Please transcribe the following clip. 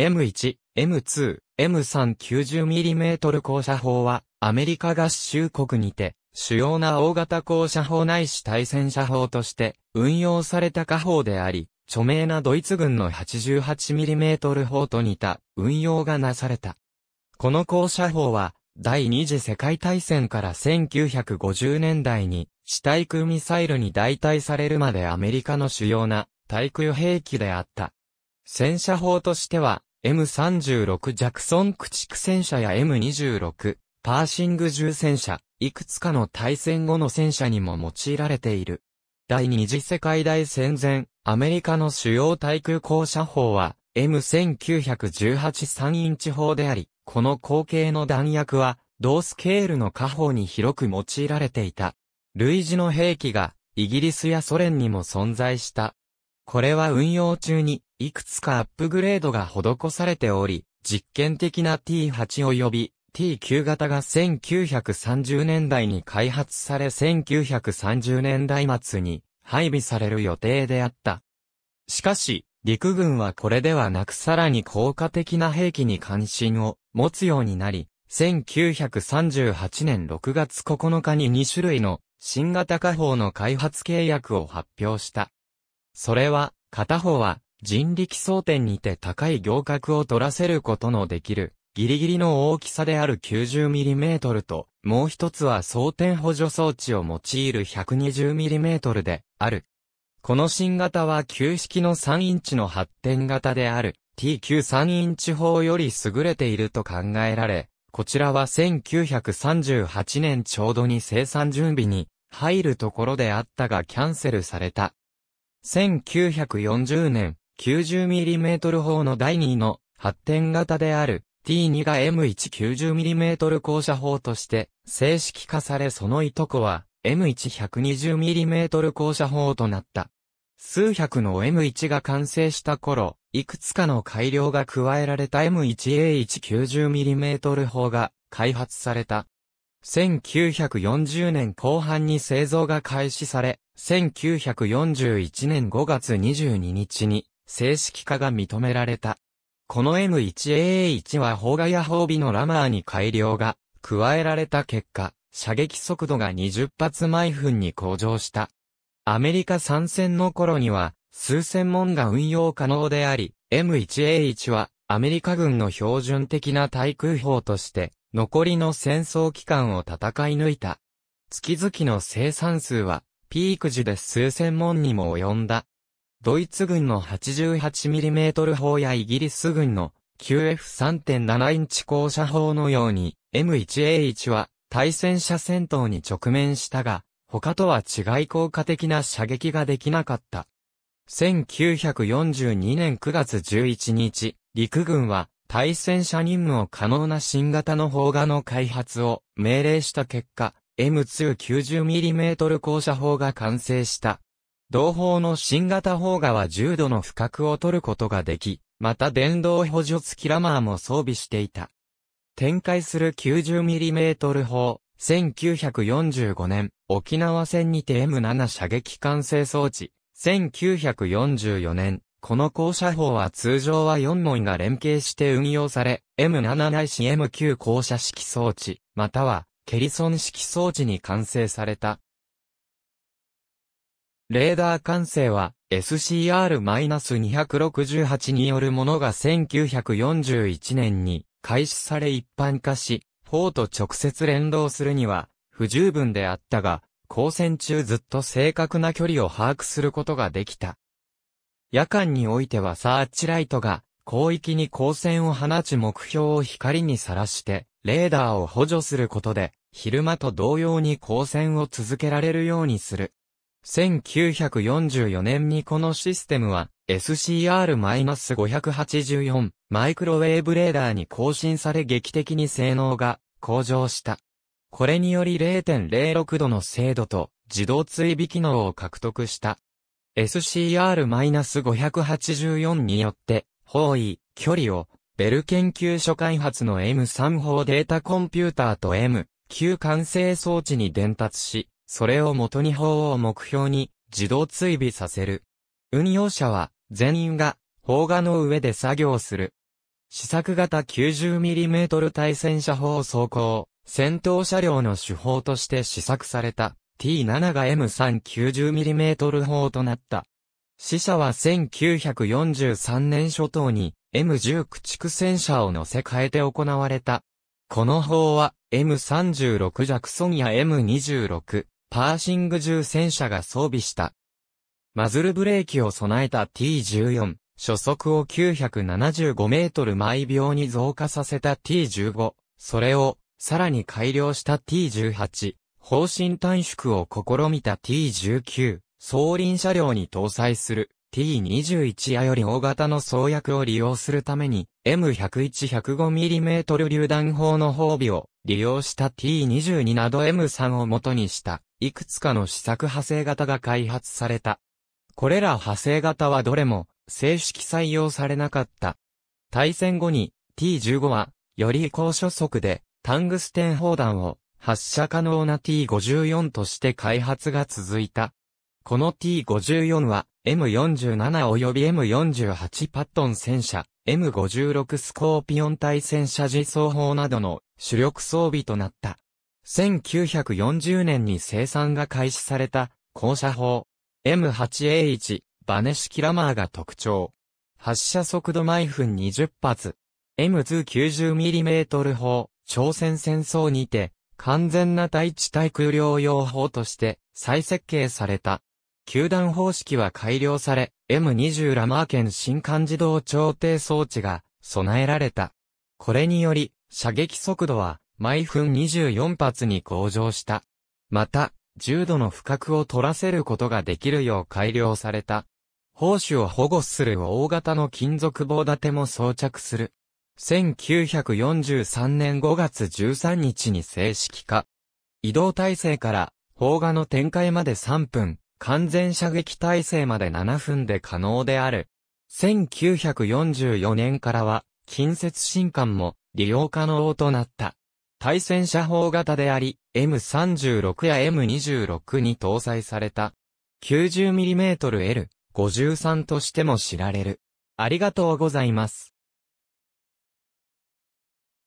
M1、M2、M390mm 高射砲は、アメリカ合衆国にて、主要な大型高射砲ないし対戦車砲として、運用された火砲であり、著名なドイツ軍の 88mm 砲と似た運用がなされた。この高射砲は、第二次世界大戦から1950年代に、地対空ミサイルに代替されるまでアメリカの主要な対空兵器であった。戦車砲としては、M36 ジャクソン駆逐戦車や M26 パーシング重戦車、いくつかの対戦後の戦車にも用いられている。第二次世界大戦前、アメリカの主要対空降車砲は M1918-3 インチ砲であり、この後継の弾薬は同スケールの下砲に広く用いられていた。類似の兵器がイギリスやソ連にも存在した。これは運用中にいくつかアップグレードが施されており、実験的な T8 及び T9 型が1930年代に開発され1930年代末に配備される予定であった。しかし、陸軍はこれではなくさらに効果的な兵器に関心を持つようになり、1938年6月9日に2種類の新型火砲の開発契約を発表した。それは、片方は人力装填にて高い行角を取らせることのできる、ギリギリの大きさである 90mm と、もう一つは装填補助装置を用いる 120mm である。この新型は旧式の3インチの発展型である T93 インチ砲より優れていると考えられ、こちらは1938年ちょうどに生産準備に入るところであったがキャンセルされた。1940年、90mm 砲の第2の発展型である T2 が M190mm 降射砲として正式化されそのいとこは M1120mm 降射砲となった。数百の M1 が完成した頃、いくつかの改良が加えられた M1A190mm 砲が開発された。1940年後半に製造が開始され、1941年5月22日に正式化が認められた。この M1AA1 は砲画や砲尾のラマーに改良が加えられた結果、射撃速度が20発毎分に向上した。アメリカ参戦の頃には、数千門が運用可能であり、M1A1 はアメリカ軍の標準的な対空砲として、残りの戦争期間を戦い抜いた。月々の生産数は、ピーク時で数千門にも及んだ。ドイツ軍の 88mm 砲やイギリス軍の QF3.7 インチ高射砲のように M1A1 は対戦車戦闘に直面したが、他とは違い効果的な射撃ができなかった。1942年9月11日、陸軍は対戦車任務を可能な新型の砲画の開発を命令した結果、M290mm 高射砲が完成した。同方の新型砲画は重度の不覚を取ることができ、また電動補助付きラマーも装備していた。展開する 90mm 砲、1945年、沖縄戦にて M7 射撃管制装置、1944年、この高射砲は通常は4門が連携して運用され、M7 内いし M9 高射式装置、または、ケリソン式装置に完成された。レーダー管制は SCR-268 によるものが1941年に開始され一般化し、4と直接連動するには不十分であったが、交戦中ずっと正確な距離を把握することができた。夜間においてはサーチライトが広域に光線を放ち目標を光にさらして、レーダーを補助することで、昼間と同様に光線を続けられるようにする。1944年にこのシステムは SCR-584 マイクロウェーブレーダーに更新され劇的に性能が向上した。これにより0.06度の精度と自動追尾機能を獲得した。SCR-584 によって、方位、距離を、ベル研究所開発の M3 法データコンピューターと M9 完成装置に伝達し、それを元に法を目標に自動追尾させる。運用者は全員が砲画の上で作業する。試作型 90mm 対戦車砲走行、戦闘車両の手法として試作された T7 が M390mm 砲となった。死者は1943年初頭に M10 駆逐戦車を乗せ替えて行われた。この砲は M36 ジャクソンや M26、パーシング銃戦車が装備した。マズルブレーキを備えた T14、初速を975メートル毎秒に増加させた T15、それをさらに改良した T18、方針短縮を試みた T19、装輪車両に搭載する T21 やより大型の装薬を利用するために M101-105mm 榴弾砲の砲備を利用した T22 など M3 を元にしたいくつかの試作派生型が開発された。これら派生型はどれも正式採用されなかった。対戦後に T15 はより高初速でタングステン砲弾を発射可能な T54 として開発が続いた。この T54 は M47 及び M48 パットン戦車、M56 スコーピオン対戦車自走砲などの主力装備となった。1940年に生産が開始された高射砲 M8A1 バネ式ラマーが特徴。発射速度毎分20発。M290mm 砲、朝鮮戦争にて、完全な対地対空両用砲として再設計された。球団方式は改良され、M20 ラマー県新幹自動調停装置が備えられた。これにより、射撃速度は毎分24発に向上した。また、重度の不覚を取らせることができるよう改良された。砲手を保護する大型の金属棒立ても装着する。1943年5月13日に正式化。移動体制から、砲画の展開まで3分、完全射撃体制まで7分で可能である。1944年からは、近接新艦も利用可能となった。対戦車砲型であり、M36 や M26 に搭載された。90mmL53 としても知られる。ありがとうございます。